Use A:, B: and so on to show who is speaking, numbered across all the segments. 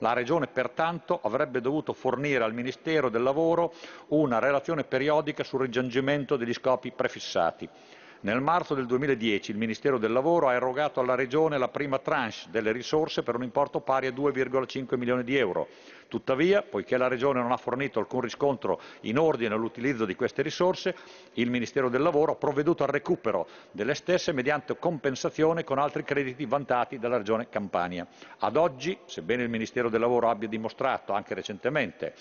A: La Regione pertanto avrebbe dovuto fornire al Ministero del lavoro una relazione periodica sul raggiungimento degli scopi prefissati. Nel marzo del 2010 il Ministero del Lavoro ha erogato alla Regione la prima tranche delle risorse per un importo pari a 2,5 milioni di euro. Tuttavia, poiché la Regione non ha fornito alcun riscontro in ordine all'utilizzo di queste risorse, il Ministero del Lavoro ha provveduto al recupero delle stesse mediante compensazione con altri crediti vantati dalla Regione Campania. Ad oggi, sebbene il Ministero del Lavoro abbia dimostrato anche recentemente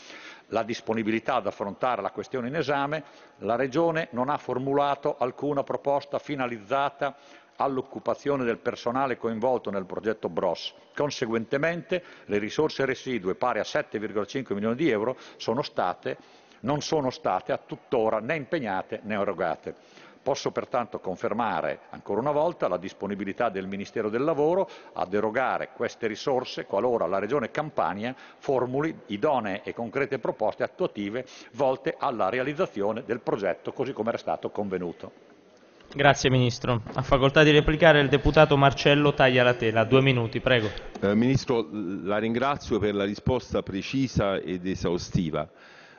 A: la disponibilità ad affrontare la questione in esame, la Regione non ha formulato alcuna proposta finalizzata all'occupazione del personale coinvolto nel progetto BROS. Conseguentemente le risorse residue pari a 7,5 milioni di euro sono state, non sono state a tuttora né impegnate né erogate. Posso pertanto confermare ancora una volta la disponibilità del Ministero del Lavoro a derogare queste risorse qualora la Regione Campania formuli idonee e concrete proposte attuative volte alla realizzazione del progetto così come era stato convenuto.
B: Grazie Ministro. A facoltà di replicare il deputato Marcello Tagliaratela. Due minuti, prego. Eh, Ministro, la
C: ringrazio per la risposta precisa ed esaustiva.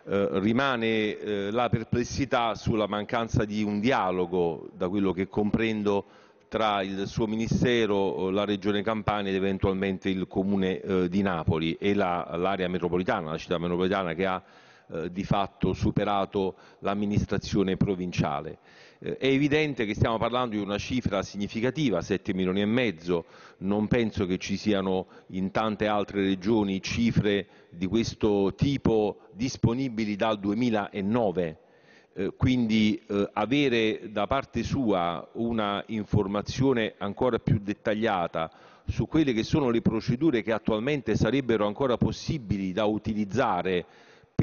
C: Eh, rimane eh, la perplessità sulla mancanza di un dialogo, da quello che comprendo, tra il suo Ministero, eh, la Regione Campania ed eventualmente il Comune di Napoli e l'area metropolitana, la città metropolitana che ha eh, di fatto superato l'amministrazione provinciale. Eh, è evidente che stiamo parlando di una cifra significativa, 7 milioni e mezzo, non penso che ci siano in tante altre regioni cifre di questo tipo disponibili dal 2009. Eh, quindi avere da parte sua una informazione ancora più dettagliata su quelle che sono le procedure che attualmente sarebbero ancora possibili da utilizzare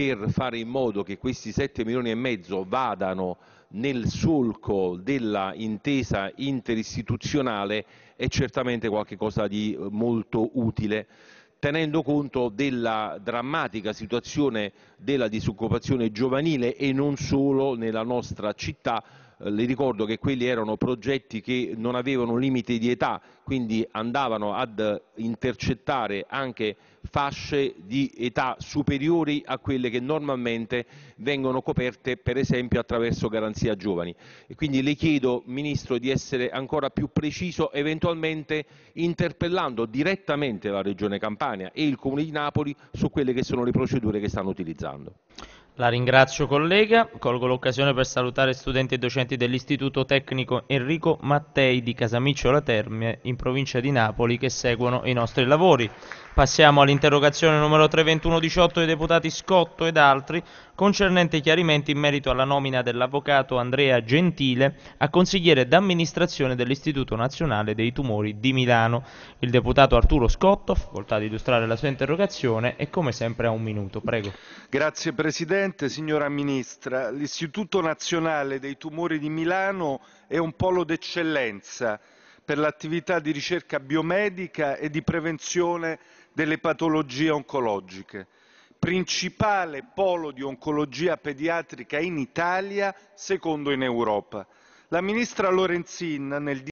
C: per fare in modo che questi 7 milioni e mezzo vadano nel solco della intesa interistituzionale è certamente qualcosa di eh, molto utile tenendo conto della drammatica situazione della disoccupazione giovanile e non solo nella nostra città eh, le ricordo che quelli erano progetti che non avevano limiti di età, quindi andavano ad intercettare anche fasce di età superiori a quelle che normalmente vengono coperte per esempio attraverso garanzia giovani. E quindi le chiedo, Ministro, di essere ancora più preciso, eventualmente interpellando direttamente la Regione Campania e il Comune di Napoli su quelle che sono le procedure che stanno utilizzando.
B: La ringrazio collega, colgo l'occasione per salutare studenti e docenti dell'Istituto Tecnico Enrico Mattei di Casamicciola Terme in provincia di Napoli che seguono i nostri lavori. Passiamo all'interrogazione numero 32118 dei deputati Scotto ed altri concernente i chiarimenti in merito alla nomina dell'avvocato Andrea Gentile a consigliere d'amministrazione dell'Istituto Nazionale dei Tumori di Milano. Il deputato Arturo Scotto, facoltà di illustrare la sua interrogazione e come sempre a un minuto. Prego.
D: Grazie Presidente, signora Ministra. L'Istituto Nazionale dei Tumori di Milano è un polo d'eccellenza per l'attività di ricerca biomedica e di prevenzione delle patologie oncologiche, principale polo di oncologia pediatrica in Italia, secondo in Europa. La ministra Lorenzin, nel